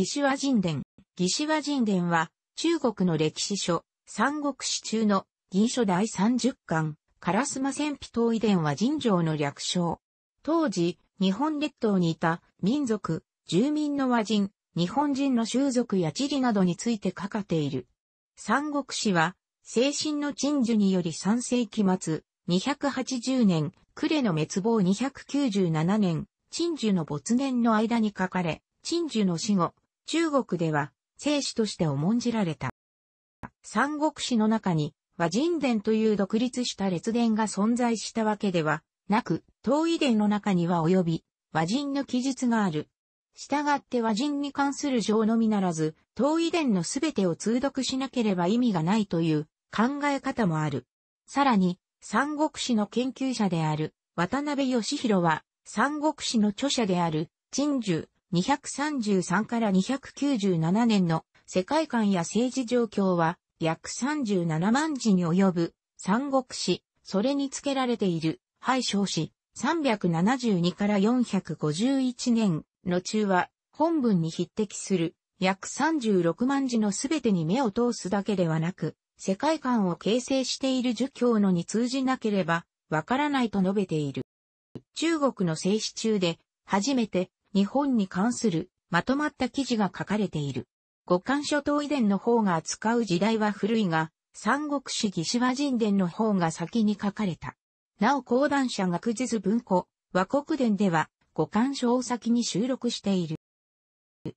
義手和人伝。義手和人伝は、中国の歴史書、三国史中の義書第30巻、烏丸戦費統遺伝は人情の略称。当時、日本列島にいた民族、住民の和人、日本人の習俗や地理などについて書かれている。三国史は、精神の陳樹により3世紀末、280年、呉の滅亡297年、陳樹の没年の間に書かれ、陳樹の死後、中国では、聖史として重んじられた。三国史の中に、和人伝という独立した列伝が存在したわけではなく、東夷伝の中には及び、和人の記述がある。従って和人に関する情のみならず、東夷伝のすべてを通読しなければ意味がないという考え方もある。さらに、三国史の研究者である渡辺義弘は、三国史の著者である陳樹、233から297年の世界観や政治状況は約37万字に及ぶ三国史、それに付けられている敗小史372から451年の中は本文に匹敵する約36万字のすべてに目を通すだけではなく、世界観を形成している儒教のに通じなければわからないと述べている。中国の政治中で初めて日本に関するまとまった記事が書かれている。五冠諸島遺伝の方が扱う時代は古いが、三国志義士和人伝の方が先に書かれた。なお講談社学術文庫、和国伝では、五冠書を先に収録している。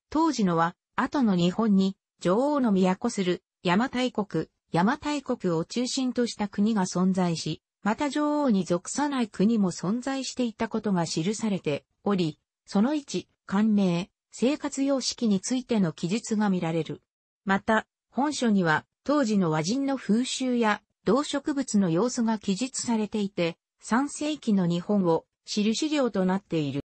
当時のは、後の日本に、女王の都する、邪馬台国、邪馬台国を中心とした国が存在し、また女王に属さない国も存在していたことが記されており、その1、官名、生活様式についての記述が見られる。また、本書には、当時の和人の風習や動植物の様子が記述されていて、3世紀の日本を知る資料となっている。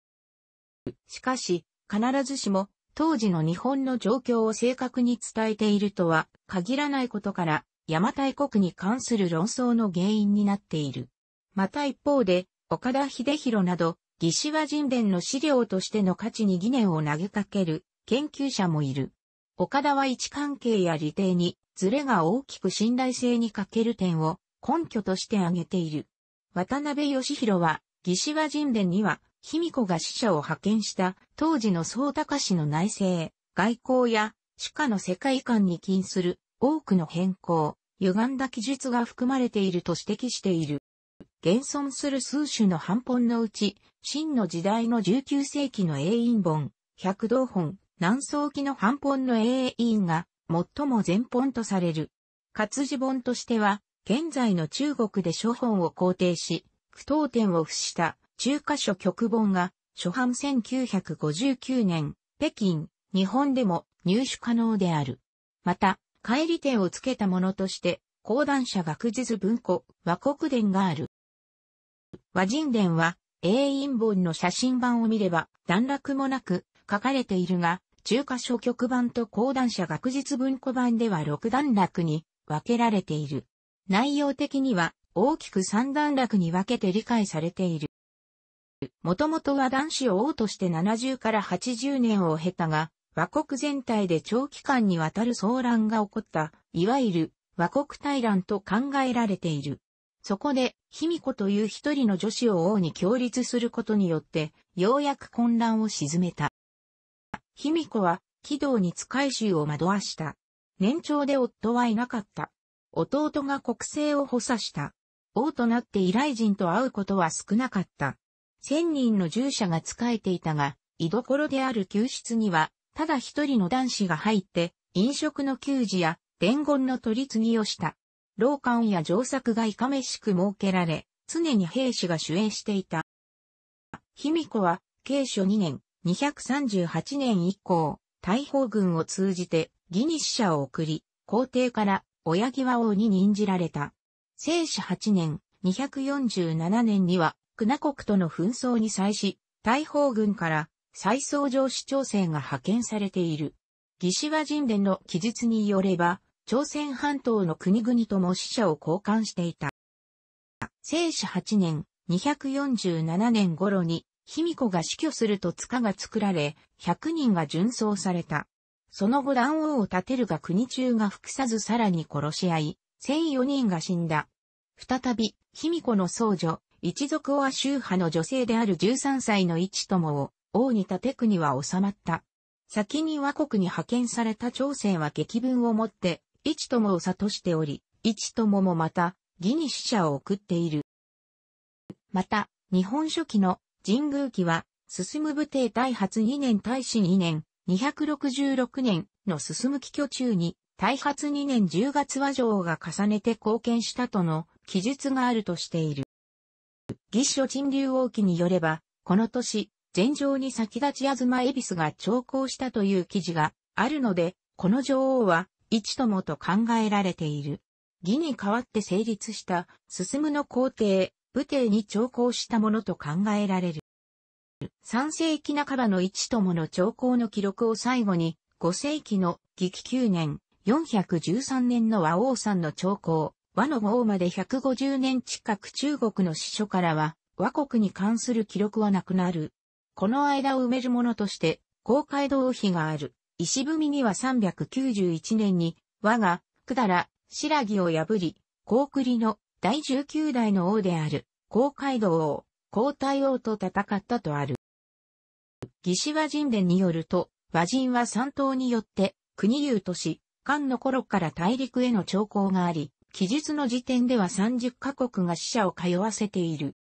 しかし、必ずしも当時の日本の状況を正確に伝えているとは限らないことから、邪馬台国に関する論争の原因になっている。また一方で、岡田秀弘など、魏志倭人伝の資料としての価値に疑念を投げかける研究者もいる。岡田は位置関係や理定にズレが大きく信頼性に欠ける点を根拠として挙げている。渡辺義弘は、魏志倭人伝には、卑弥呼が死者を派遣した当時の総高氏の内政、外交や主家の世界観に近する多くの変更、歪んだ記述が含まれていると指摘している。現存する数種の版本のうち、真の時代の19世紀の永印本、百道本、南宋期の版本の永印が、最も全本とされる。活字本としては、現在の中国で書本を肯定し、苦闘点を付した中華書局本が、初版1959年、北京、日本でも入手可能である。また、帰り点をつけたものとして、講談社学術文庫、和国伝がある。和人伝は、永遠本の写真版を見れば、段落もなく書かれているが、中華書局版と講談社学術文庫版では6段落に分けられている。内容的には大きく3段落に分けて理解されている。もともとは男子を王として70から80年を経たが、和国全体で長期間にわたる騒乱が起こった、いわゆる和国大乱と考えられている。そこで、卑弥呼という一人の女子を王に協立することによって、ようやく混乱を鎮めた。卑弥呼は、軌道に使い衆を惑わした。年長で夫はいなかった。弟が国政を補佐した。王となって依頼人と会うことは少なかった。千人の従者が仕えていたが、居所である救出には、ただ一人の男子が入って、飲食の給仕や伝言の取り次ぎをした。老館や城作がいかめしく設けられ、常に兵士が主演していた。卑弥呼は、慶初2年、238年以降、大砲軍を通じて、義に死者を送り、皇帝から親際王に任じられた。聖史8年、247年には、久国との紛争に際し、大砲軍から再創上市長整が派遣されている。義士は神殿の記述によれば、朝鮮半島の国々とも死者を交換していた。聖史8年、247年頃に、卑弥呼が死去すると塚が作られ、100人が殉葬された。その後乱王を立てるが国中が服さずさらに殺し合い、1004人が死んだ。再び、卑弥呼の僧女、一族は宗派の女性である13歳の一友を、王に立て国は収まった。先に倭国に派遣された朝鮮は激文をもって、一友を諭しており、一友もまた、義に死者を送っている。また、日本書紀の神宮記は、進む武帝大発2年大使2年、266年の進む記居中に、大発2年10月和上が重ねて貢献したとの記述があるとしている。義書陳竜王記によれば、この年、前上に先立ち東恵比寿が長考したという記事があるので、この女王は一友と考えられている。義に代わって成立した、進むの皇帝、武帝に調校したものと考えられる。三世紀半ばの一友の調校の記録を最後に、五世紀の義紀九年、413年の和王さんの調校、和の王まで150年近く中国の史書からは、和国に関する記録はなくなる。この間を埋めるものとして、公会道碑がある。石踏みには391年に、我が、百済、白木を破り、高栗の第19代の王である、高海道王、高太王と戦ったとある。義士和人伝によると、和人は三島によって、国流都市、漢の頃から大陸への兆候があり、記述の時点では30カ国が死者を通わせている。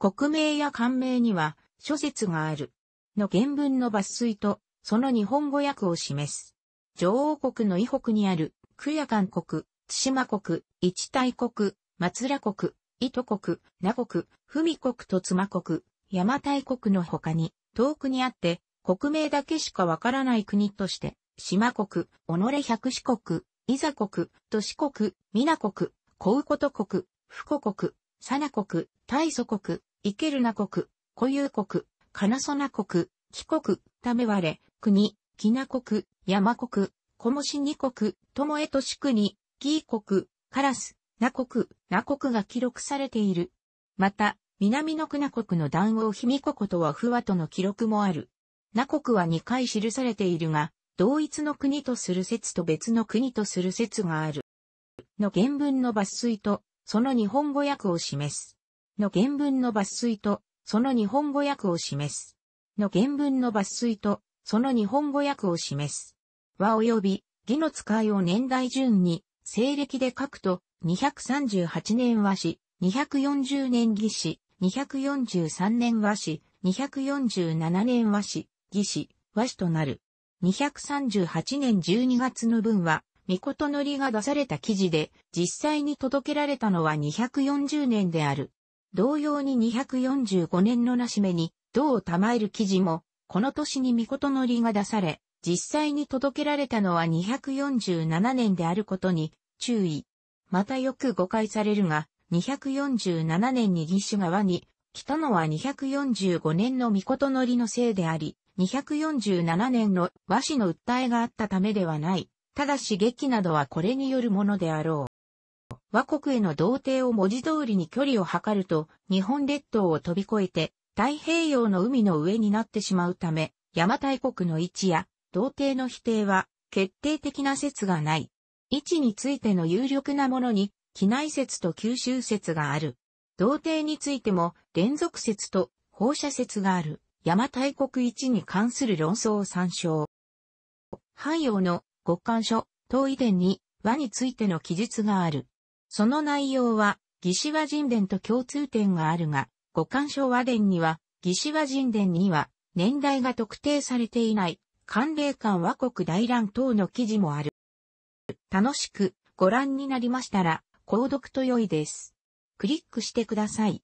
国名や官名には諸説がある。の原文の抜粋とその日本語訳を示す。女王国の以北にある、クヤン国、津島国、一大国、松浦国、都国、名国、文国と妻国、山大国の他に、遠くにあって、国名だけしかわからない国として、島国、己百四国、伊佐国、都市国、奈国、小うこと国、福国、サナ国、大祖国、イケルナ国、固有国、カナソナ国、貴国、ためわれ、国、きな国、山国、こもし二国、ともえとし国、ぎー国、カラス、ナ国、ナ国が記録されている。また、南のクナ国の談王ひみこことは不和との記録もある。ナ国は2回記されているが、同一の国とする説と別の国とする説がある。の原文の抜粋と、その日本語訳を示す。の原文の抜粋と、その日本語訳を示す。の原文の抜粋と、その日本語訳を示す。和及び、義の使いを年代順に、西暦で書くと、238年和紙、240年義士、243年和紙、247年和紙、義士、和紙となる。238年12月の分は、御事のりが出された記事で、実際に届けられたのは240年である。同様に245年のなしめに、銅を賜る記事も、この年に御のりが出され、実際に届けられたのは247年であることに注意。またよく誤解されるが、247年に義手側に来たのは245年の御のりのせいであり、247年の和紙の訴えがあったためではない。ただし劇などはこれによるものであろう。和国への童貞を文字通りに距離を測ると、日本列島を飛び越えて、太平洋の海の上になってしまうため、邪馬台国の位置や、童貞の否定は、決定的な説がない。位置についての有力なものに、機内説と九州説がある。童貞についても、連続説と放射説がある。邪馬台国位置に関する論争を参照。汎用の極寒書、東遺伝に和についての記述がある。その内容は、魏志和人伝と共通点があるが、五感所和殿には、義士和人殿には、年代が特定されていない、寒冷館和国大乱等の記事もある。楽しくご覧になりましたら、購読と良いです。クリックしてください。